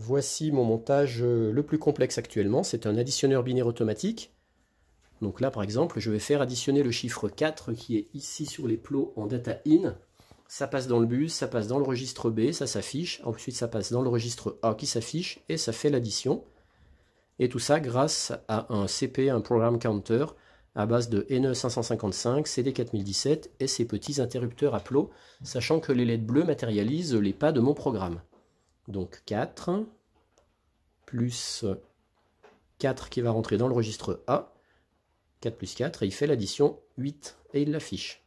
Voici mon montage euh, le plus complexe actuellement, c'est un additionneur binaire automatique. Donc là par exemple, je vais faire additionner le chiffre 4 qui est ici sur les plots en data in. Ça passe dans le bus, ça passe dans le registre B, ça s'affiche, ensuite ça passe dans le registre A qui s'affiche et ça fait l'addition. Et tout ça grâce à un CP, un programme counter, à base de NE555, CD4017 et ses petits interrupteurs à plots. sachant que les LED bleues matérialisent les pas de mon programme. Donc 4 plus 4 qui va rentrer dans le registre A. 4 plus 4, et il fait l'addition 8, et il l'affiche.